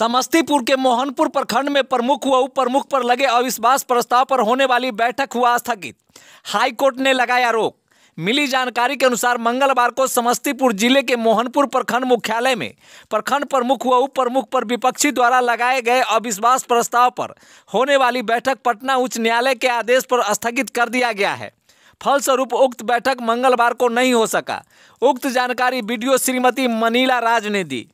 समस्तीपुर के मोहनपुर प्रखंड में प्रमुख व उप प्रमुख पर लगे अविश्वास प्रस्ताव पर होने वाली बैठक हुआ स्थगित हाईकोर्ट ने लगाया रोक मिली जानकारी के अनुसार मंगलवार को समस्तीपुर जिले के मोहनपुर प्रखंड मुख्यालय में प्रखंड प्रमुख व उप प्रमुख पर विपक्षी द्वारा लगाए गए अविश्वास प्रस्ताव पर होने वाली बैठक पटना उच्च न्यायालय के आदेश पर स्थगित कर दिया गया है फलस्वरूप उक्त बैठक मंगलवार को नहीं हो सका उक्त जानकारी वीडियो श्रीमती मनीला राज ने दी